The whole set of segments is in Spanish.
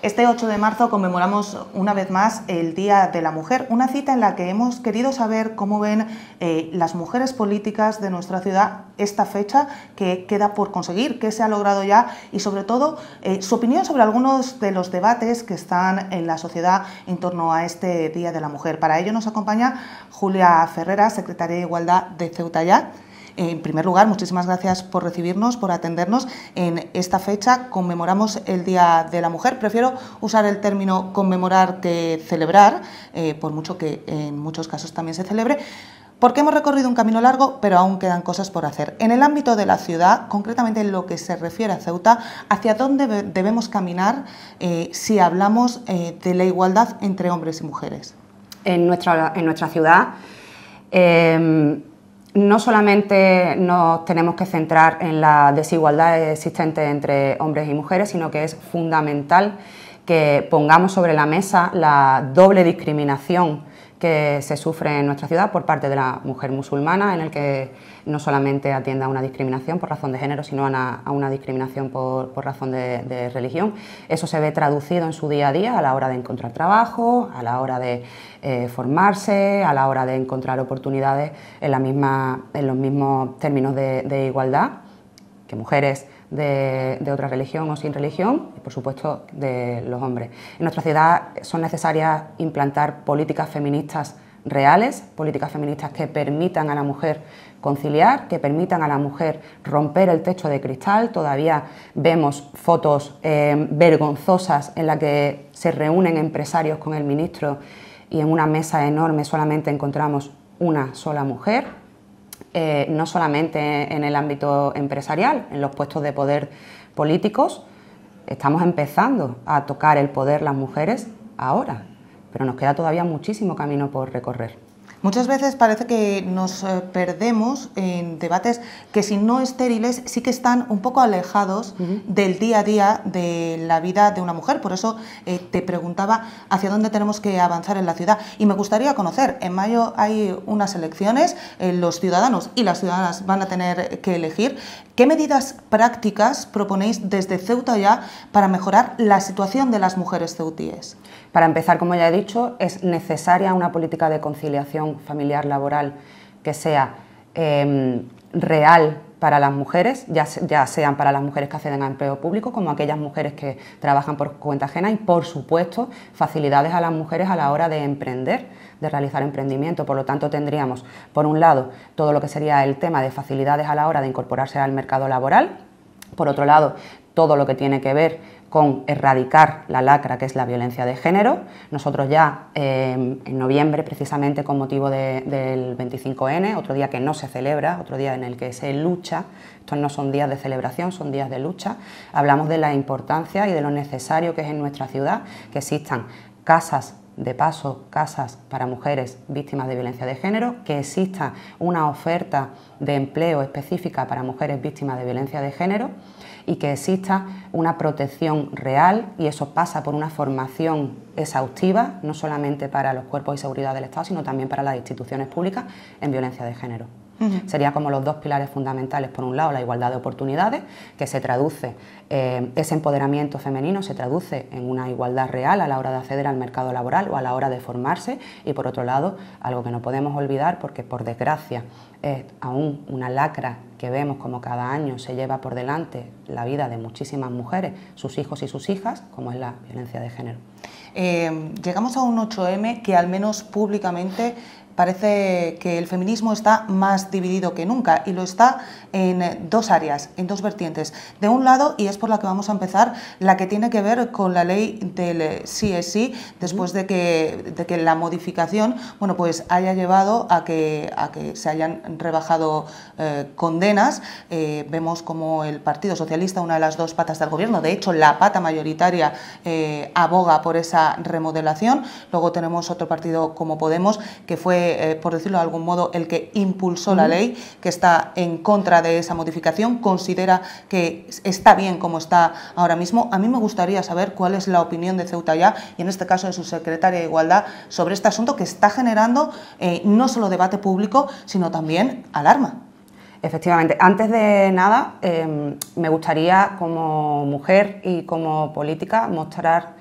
Este 8 de marzo conmemoramos una vez más el Día de la Mujer, una cita en la que hemos querido saber cómo ven eh, las mujeres políticas de nuestra ciudad esta fecha que queda por conseguir, qué se ha logrado ya y sobre todo eh, su opinión sobre algunos de los debates que están en la sociedad en torno a este Día de la Mujer. Para ello nos acompaña Julia Ferrera, secretaria de Igualdad de ya. En primer lugar, muchísimas gracias por recibirnos, por atendernos. En esta fecha conmemoramos el Día de la Mujer. Prefiero usar el término conmemorar que celebrar, eh, por mucho que en muchos casos también se celebre. Porque hemos recorrido un camino largo, pero aún quedan cosas por hacer. En el ámbito de la ciudad, concretamente en lo que se refiere a Ceuta, ¿hacia dónde debemos caminar eh, si hablamos eh, de la igualdad entre hombres y mujeres? En nuestra, en nuestra ciudad, em, no solamente nos tenemos que centrar en las desigualdades existentes entre hombres y mujeres, sino que es fundamental que pongamos sobre la mesa la doble discriminación que se sufre en nuestra ciudad por parte de la mujer musulmana, en el que no solamente atiende a una discriminación por razón de género, sino a una, discriminación por, razón de, religión. Eso se ve traducido en su día a día a la hora de encontrar trabajo, a la hora de eh, formarse, a la hora de encontrar oportunidades en, la misma, en los mismos términos de igualdad que mujeres de, otra religión o sin religión, y por supuesto de los hombres. En nuestra ciudad son necesarias implantar políticas feministas reales, políticas feministas que permitan a la mujer conciliar, que permitan a la mujer romper el techo de cristal. Todavía vemos fotos eh, vergonzosas en las que se reúnen empresarios con el ministro y en una mesa enorme solamente encontramos una sola mujer. Eh, no solamente en el ámbito empresarial, en los puestos de poder políticos, estamos empezando a tocar el poder las mujeres ahora, pero nos queda todavía muchísimo camino por recorrer. Muchas veces parece que nos eh, perdemos en debates que si no estériles sí que están un poco alejados del día a día de la vida de una mujer. Por eso eh, te preguntaba hacia dónde tenemos que avanzar en la ciudad. Y me gustaría conocer, en mayo hay unas elecciones, eh, los ciudadanos y las ciudadanas van a tener que elegir. ¿Qué medidas prácticas proponéis desde Ceuta ya para mejorar la situación de las mujeres ceutíes? Para empezar, como ya he dicho, es necesaria una política de conciliación familiar-laboral que sea em, real para las mujeres, ya, ya, sean para las mujeres que acceden a empleo público como aquellas mujeres que trabajan por cuenta ajena y, por supuesto, facilidades a las mujeres a la hora de emprender, de realizar emprendimiento. Por lo tanto, tendríamos, por un lado, todo lo que sería el tema de facilidades a la hora de incorporarse al mercado laboral, por otro lado, todo lo que tiene que ver con erradicar la lacra que es la violencia de género. Nosotros ya em, en noviembre, precisamente con motivo del 25N, otro día que no se celebra, otro día en el que se lucha, estos no son días de celebración, son días de lucha, hablamos de la importancia y de lo necesario que es en nuestra ciudad que existan casas de paso casas para mujeres víctimas de violencia de género, que exista una oferta de empleo específica para mujeres víctimas de violencia de género y que exista una protección real y eso pasa por una formación exhaustiva, no solamente para los cuerpos de seguridad del Estado, sino también para las instituciones públicas en violencia de género. Sería como los dos pilares fundamentales. Por un lado, la igualdad de oportunidades, que se traduce, eh, ese empoderamiento femenino se traduce en una igualdad real a la hora de acceder al mercado laboral o a la hora de formarse. Y por otro lado, algo que no podemos olvidar, porque por desgracia es aún una lacra que vemos como cada año se lleva por delante la vida de muchísimas mujeres, sus hijos y sus hijas, como es la violencia de género. Eh, llegamos a un 8M que al menos públicamente parece que el feminismo está más dividido que nunca y lo está en dos áreas, en dos vertientes. De un lado, y es por la que vamos a empezar, la que tiene que ver con la ley del sí después de que, que la modificación bueno, pues haya llevado a que, a que se hayan rebajado eh, condenas. Eh, vemos como el Partido Socialista, una de las dos patas del gobierno, de hecho la pata mayoritaria eh, aboga por esa remodelación. Luego tenemos otro partido como Podemos, que fue eh, por decirlo de algún modo, el que impulsó la ley, que está en contra de esa modificación, considera que está bien como está ahora mismo. A mí me gustaría saber cuál es la opinión de Ceuta ya, y en este caso de su secretaria de Igualdad, sobre este asunto que está generando eh, no solo debate público, sino también alarma. Efectivamente. Antes de nada, em, me gustaría como mujer y como política mostrar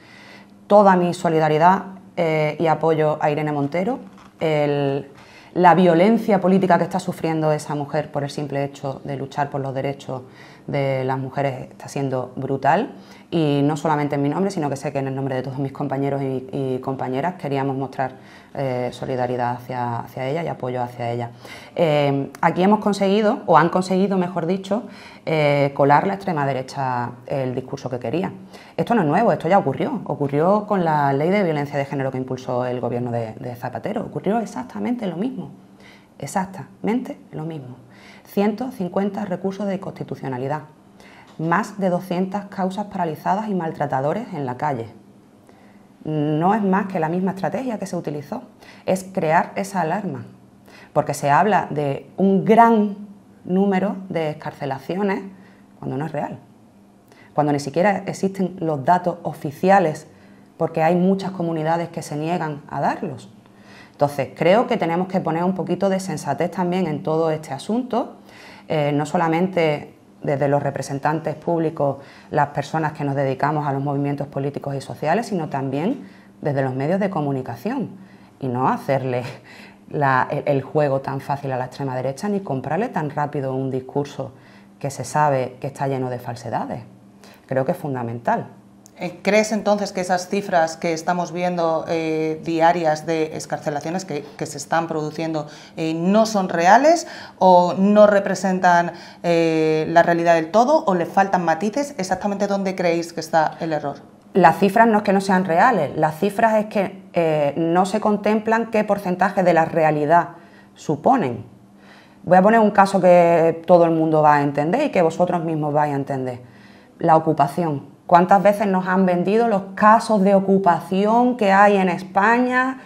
toda mi solidaridad eh, y apoyo a Irene Montero, la violencia política que está sufriendo esa mujer por el simple hecho de luchar por los derechos de las mujeres está siendo brutal y no solamente en mi nombre, sino que sé que en el nombre de todos mis compañeros y compañeras queríamos mostrar eh, solidaridad hacia, hacia, ella y apoyo hacia ella. Eh, aquí hemos conseguido, o han conseguido, mejor dicho, eh, colar la extrema derecha el discurso que quería. Esto no es nuevo, esto ya ocurrió. Ocurrió con la ley de violencia de género que impulsó el gobierno de, de Zapatero. Ocurrió exactamente lo mismo. Exactamente lo mismo. 150 recursos de constitucionalidad. Más de 200 causas paralizadas y maltratadores en la calle no es más que la misma estrategia que se utilizó, es crear esa alarma, porque se habla de un gran número de escarcelaciones cuando no es real, cuando ni siquiera existen los datos oficiales, porque hay muchas comunidades que se niegan a darlos. Entonces, creo que tenemos que poner un poquito de sensatez también en todo este asunto, eh, no solamente desde los representantes públicos, las personas que nos dedicamos a los movimientos políticos y sociales, sino también desde los medios de comunicación. Y no hacerle el, juego tan fácil a la extrema derecha ni comprarle tan rápido un discurso que se sabe que está lleno de falsedades. Creo que es fundamental. Eh, ¿Crees entonces que esas cifras que estamos viendo eh, diarias de escarcelaciones que, se están produciendo eh, no son reales o no representan la realidad del todo o le faltan matices? ¿Exactamente dónde creéis que está el error? Las cifras no es que no sean reales, las cifras es que no se contemplan qué porcentaje de la realidad suponen. Voy a poner un caso que todo el mundo va a entender y que vosotros mismos vais a entender. La ocupación ¿Cuántas veces nos han vendido los casos de ocupación que hay en España?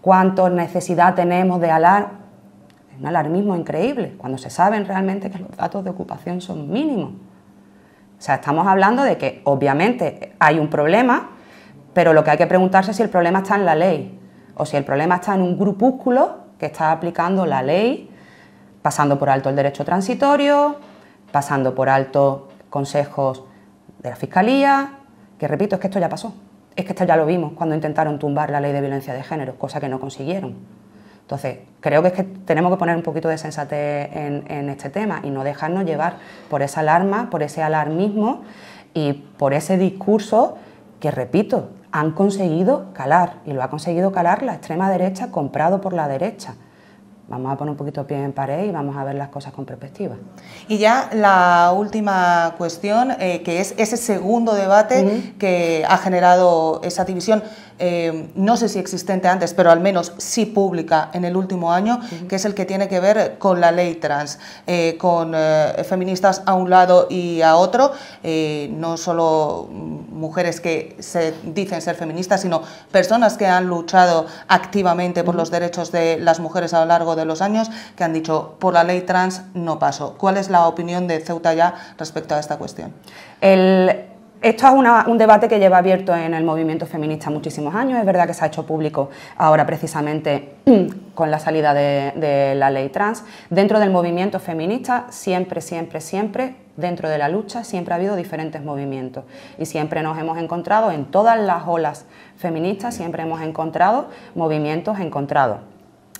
¿Cuánta necesidad tenemos de alarma? Es un alarmismo increíble, cuando se saben realmente que los datos de ocupación son mínimos. O sea, estamos hablando de que obviamente hay un problema, pero lo que hay que preguntarse es si el problema está en la ley o si el problema está en un grupúsculo que está aplicando la ley, pasando por alto el derecho transitorio, pasando por alto consejos de la Fiscalía, que repito, es que esto ya pasó. Es que esto ya lo vimos cuando intentaron tumbar la ley de violencia de género, cosa que no consiguieron. Entonces, creo que tenemos que poner un poquito de sensatez en, en este tema y no dejarnos llevar por esa alarma, por ese alarmismo y por ese discurso que, repito, han conseguido calar y lo ha conseguido calar la extrema derecha comprado por la derecha vamos a poner un poquito pie en pared y vamos a ver las cosas con perspectiva. Y ya la última cuestión, eh, que es ese segundo debate que ha generado esa división, eh, no sé si existente antes, pero al menos sí pública en el último año, que es el que tiene que ver con la ley trans, eh, con feministas a un lado y a otro, no solo mujeres que se dicen ser feministas, sino personas que han luchado activamente por los derechos de las mujeres a lo largo de de los años que han dicho por la ley trans no paso. ¿Cuál es la opinión de Ceuta ya respecto a esta cuestión? esto es un debate que lleva abierto en el movimiento feminista muchísimos años. Es verdad que se ha hecho público ahora precisamente con la salida de la ley trans. Dentro del movimiento feminista siempre, siempre, siempre dentro de la lucha siempre ha habido diferentes movimientos y siempre nos hemos encontrado en todas las olas feministas, siempre hemos encontrado movimientos encontrados.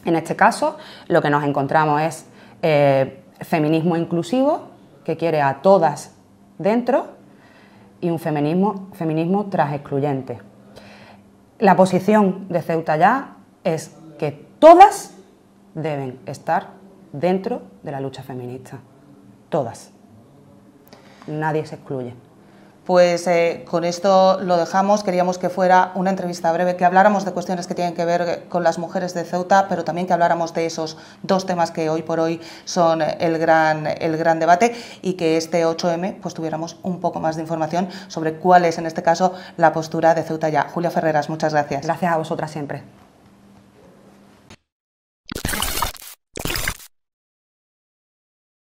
En este caso, lo que nos encontramos es eh, feminismo inclusivo, que quiere a todas dentro, y un feminismo, feminismo excluyente. La posición de Ceuta ya es que todas deben estar dentro de la lucha feminista. Todas. Nadie se excluye. Pues eh, con esto lo dejamos. Queríamos que fuera una entrevista breve, que habláramos de cuestiones que tienen que ver eh, con las mujeres de Ceuta, pero también que habláramos de esos dos temas que hoy por hoy son eh, el gran, el gran debate y que este 8M pues tuviéramos un poco más de información sobre cuál es en este caso la postura de Ceuta ya. Julia Ferreras, muchas gracias. Gracias a vosotras siempre.